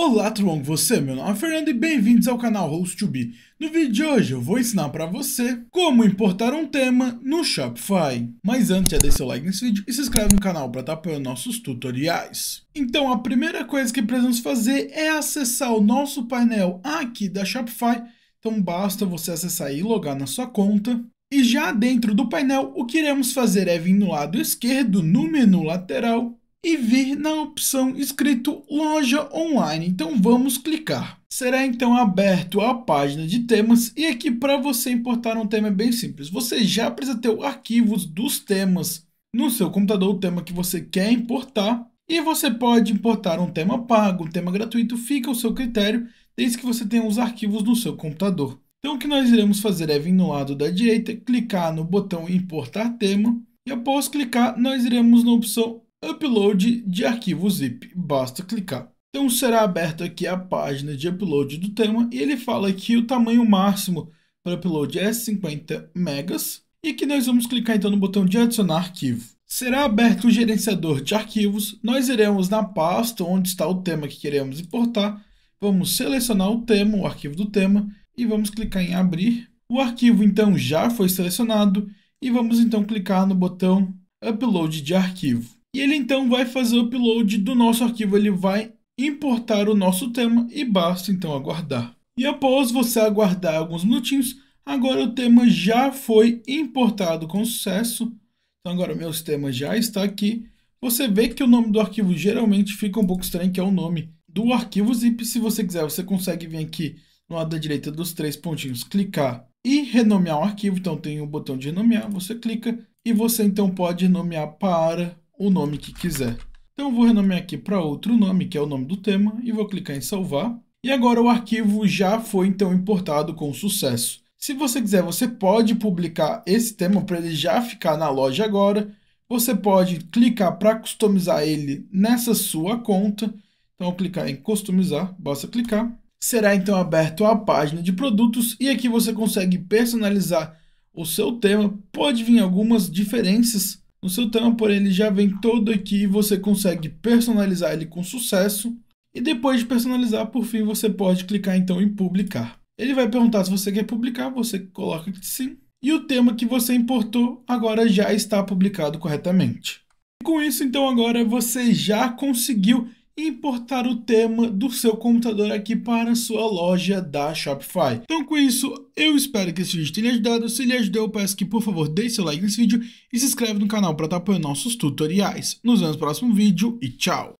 Olá, com você? Meu nome é Fernando e bem-vindos ao canal Host2Be. No vídeo de hoje eu vou ensinar para você como importar um tema no Shopify. Mas antes já é, deixa seu like nesse vídeo e se inscreve no canal para estar apoiando nossos tutoriais. Então a primeira coisa que precisamos fazer é acessar o nosso painel aqui da Shopify. Então basta você acessar e logar na sua conta. E já dentro do painel, o que iremos fazer é vir no lado esquerdo, no menu lateral, e vir na opção escrito loja online. Então vamos clicar. Será então aberto a página de temas e aqui para você importar um tema é bem simples. Você já precisa ter arquivos dos temas no seu computador, o tema que você quer importar. E você pode importar um tema pago, um tema gratuito, fica ao seu critério, desde que você tenha os arquivos no seu computador. Então o que nós iremos fazer é vir no lado da direita, clicar no botão importar tema e após clicar nós iremos na opção Upload de arquivo zip, basta clicar. Então será aberta aqui a página de upload do tema e ele fala que o tamanho máximo para upload é 50 megas e que nós vamos clicar então no botão de adicionar arquivo. Será aberto o gerenciador de arquivos, nós iremos na pasta onde está o tema que queremos importar, vamos selecionar o tema, o arquivo do tema e vamos clicar em abrir. O arquivo então já foi selecionado e vamos então clicar no botão upload de arquivo. E ele então vai fazer o upload do nosso arquivo, ele vai importar o nosso tema e basta então aguardar. E após você aguardar alguns minutinhos, agora o tema já foi importado com sucesso. Então agora meu sistema já está aqui. Você vê que o nome do arquivo geralmente fica um pouco estranho, que é o nome do arquivo zip. Se você quiser, você consegue vir aqui no lado da direita dos três pontinhos, clicar e renomear o arquivo. Então tem o um botão de renomear, você clica e você então pode renomear para o nome que quiser. Então vou renomear aqui para outro nome, que é o nome do tema, e vou clicar em salvar. E agora o arquivo já foi então importado com sucesso. Se você quiser, você pode publicar esse tema para ele já ficar na loja agora. Você pode clicar para customizar ele nessa sua conta. Então clicar em customizar, basta clicar. Será então aberto a página de produtos e aqui você consegue personalizar o seu tema. Pode vir algumas diferenças no seu tamper ele já vem todo aqui, você consegue personalizar ele com sucesso. E depois de personalizar, por fim, você pode clicar então em publicar. Ele vai perguntar se você quer publicar, você coloca que sim. E o tema que você importou agora já está publicado corretamente. Com isso, então, agora você já conseguiu importar o tema do seu computador aqui para a sua loja da Shopify. Então com isso, eu espero que esse vídeo tenha ajudado. Se ele ajudou, eu peço que por favor deixe seu like nesse vídeo e se inscreve no canal para estar apoiando nossos tutoriais. Nos vemos no próximo vídeo e tchau!